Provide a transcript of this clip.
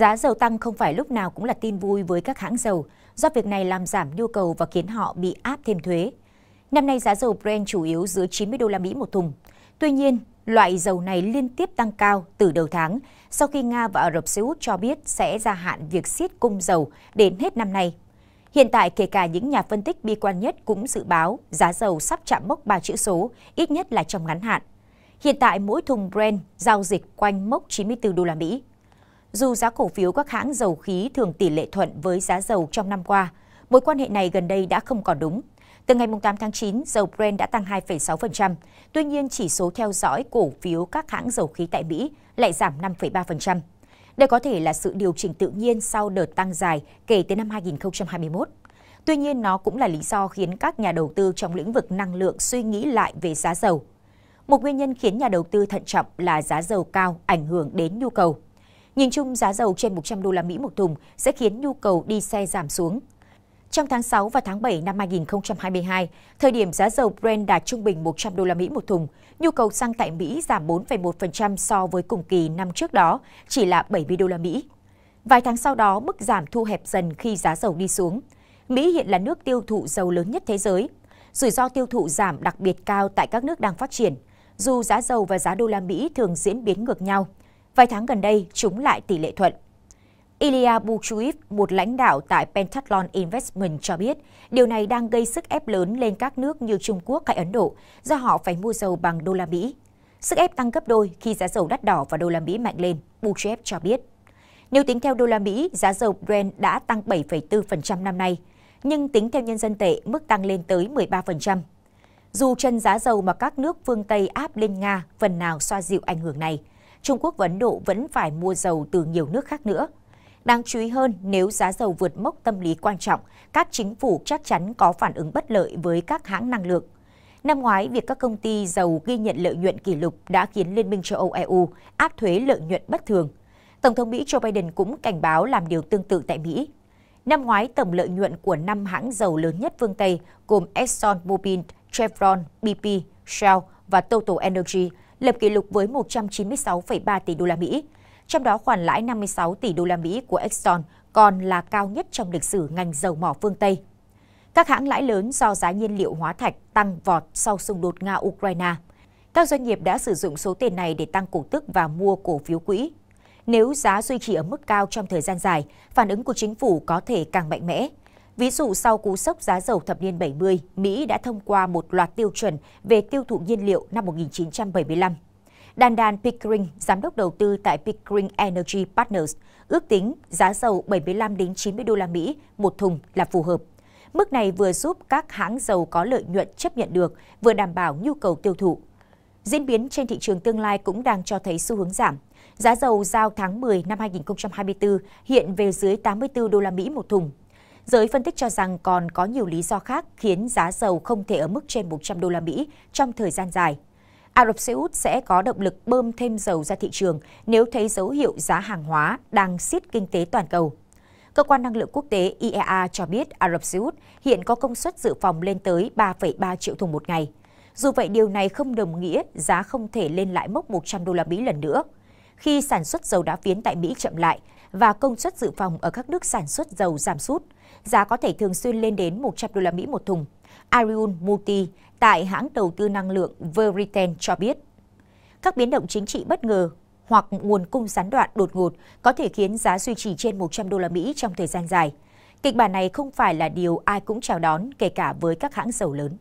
Giá dầu tăng không phải lúc nào cũng là tin vui với các hãng dầu, do việc này làm giảm nhu cầu và khiến họ bị áp thêm thuế. Năm nay giá dầu Brent chủ yếu dưới 90 đô la Mỹ một thùng. Tuy nhiên, loại dầu này liên tiếp tăng cao từ đầu tháng sau khi Nga và Ả Rập Xê Út cho biết sẽ gia hạn việc siết cung dầu đến hết năm nay. Hiện tại, kể cả những nhà phân tích bi quan nhất cũng dự báo giá dầu sắp chạm mốc 3 chữ số, ít nhất là trong ngắn hạn. Hiện tại, mỗi thùng Brent giao dịch quanh mốc 94 đô la Mỹ. Dù giá cổ phiếu các hãng dầu khí thường tỷ lệ thuận với giá dầu trong năm qua, mối quan hệ này gần đây đã không còn đúng. Từ ngày 8 tháng 9, dầu Brent đã tăng 2,6%, tuy nhiên chỉ số theo dõi cổ phiếu các hãng dầu khí tại Mỹ lại giảm 5,3%. Đây có thể là sự điều chỉnh tự nhiên sau đợt tăng dài kể từ năm 2021. Tuy nhiên, nó cũng là lý do khiến các nhà đầu tư trong lĩnh vực năng lượng suy nghĩ lại về giá dầu. Một nguyên nhân khiến nhà đầu tư thận trọng là giá dầu cao ảnh hưởng đến nhu cầu. Nhìn chung giá dầu trên 100 đô la Mỹ một thùng sẽ khiến nhu cầu đi xe giảm xuống. Trong tháng 6 và tháng 7 năm 2022, thời điểm giá dầu Brent đạt trung bình 100 đô la Mỹ một thùng, nhu cầu xăng tại Mỹ giảm 4,1% so với cùng kỳ năm trước đó, chỉ là 70 đô la Mỹ. Vài tháng sau đó, mức giảm thu hẹp dần khi giá dầu đi xuống. Mỹ hiện là nước tiêu thụ dầu lớn nhất thế giới. Rủi ro tiêu thụ giảm đặc biệt cao tại các nước đang phát triển, dù giá dầu và giá đô la Mỹ thường diễn biến ngược nhau vài tháng gần đây chúng lại tỷ lệ thuận. Ilya Buchuev, một lãnh đạo tại Pentathlon Investment cho biết, điều này đang gây sức ép lớn lên các nước như Trung Quốc hay Ấn Độ do họ phải mua dầu bằng đô la Mỹ. Sức ép tăng gấp đôi khi giá dầu đắt đỏ và đô la Mỹ mạnh lên, Buchuev cho biết. Nếu tính theo đô la Mỹ, giá dầu Brent đã tăng 7,4% năm nay, nhưng tính theo nhân dân tệ, mức tăng lên tới 13%. Dù chân giá dầu mà các nước phương Tây áp lên Nga phần nào xoa dịu ảnh hưởng này, Trung Quốc và Ấn Độ vẫn phải mua dầu từ nhiều nước khác nữa. Đáng chú ý hơn, nếu giá dầu vượt mốc tâm lý quan trọng, các chính phủ chắc chắn có phản ứng bất lợi với các hãng năng lượng. Năm ngoái, việc các công ty dầu ghi nhận lợi nhuận kỷ lục đã khiến Liên minh châu Âu EU áp thuế lợi nhuận bất thường. Tổng thống Mỹ Joe Biden cũng cảnh báo làm điều tương tự tại Mỹ. Năm ngoái, tổng lợi nhuận của năm hãng dầu lớn nhất phương Tây gồm ExxonMobil, Chevron, BP, Shell và Total Energy lập kỷ lục với 196,3 tỷ đô la Mỹ. Trong đó khoản lãi 56 tỷ đô la Mỹ của Exxon còn là cao nhất trong lịch sử ngành dầu mỏ phương Tây. Các hãng lãi lớn do giá nhiên liệu hóa thạch tăng vọt sau xung đột Nga-Ukraine. Các doanh nghiệp đã sử dụng số tiền này để tăng cổ tức và mua cổ phiếu quỹ. Nếu giá duy trì ở mức cao trong thời gian dài, phản ứng của chính phủ có thể càng mạnh mẽ, Ví dụ sau cú sốc giá dầu thập niên 70, Mỹ đã thông qua một loạt tiêu chuẩn về tiêu thụ nhiên liệu năm 1975. Dan Dan Pickering, giám đốc đầu tư tại Pickering Energy Partners, ước tính giá dầu 75 đến 90 đô la Mỹ một thùng là phù hợp. Mức này vừa giúp các hãng dầu có lợi nhuận chấp nhận được, vừa đảm bảo nhu cầu tiêu thụ. Diễn biến trên thị trường tương lai cũng đang cho thấy xu hướng giảm. Giá dầu giao tháng 10 năm 2024 hiện về dưới 84 đô la Mỹ một thùng. Giới phân tích cho rằng còn có nhiều lý do khác khiến giá dầu không thể ở mức trên 100 đô la Mỹ trong thời gian dài. Ả Rập Xê Út sẽ có động lực bơm thêm dầu ra thị trường nếu thấy dấu hiệu giá hàng hóa đang siết kinh tế toàn cầu. Cơ quan năng lượng quốc tế IEA cho biết Ả Rập Xê Út hiện có công suất dự phòng lên tới 3,3 triệu thùng một ngày. Dù vậy điều này không đồng nghĩa giá không thể lên lại mốc 100 đô la Mỹ lần nữa. Khi sản xuất dầu đá phiến tại Mỹ chậm lại, và công suất dự phòng ở các nước sản xuất dầu giảm sút, giá có thể thường xuyên lên đến 100 đô la Mỹ một thùng. Ariun Multi tại hãng đầu tư năng lượng Veriten cho biết, các biến động chính trị bất ngờ hoặc nguồn cung gián đoạn đột ngột có thể khiến giá duy trì trên 100 đô la Mỹ trong thời gian dài. Kịch bản này không phải là điều ai cũng chào đón, kể cả với các hãng dầu lớn.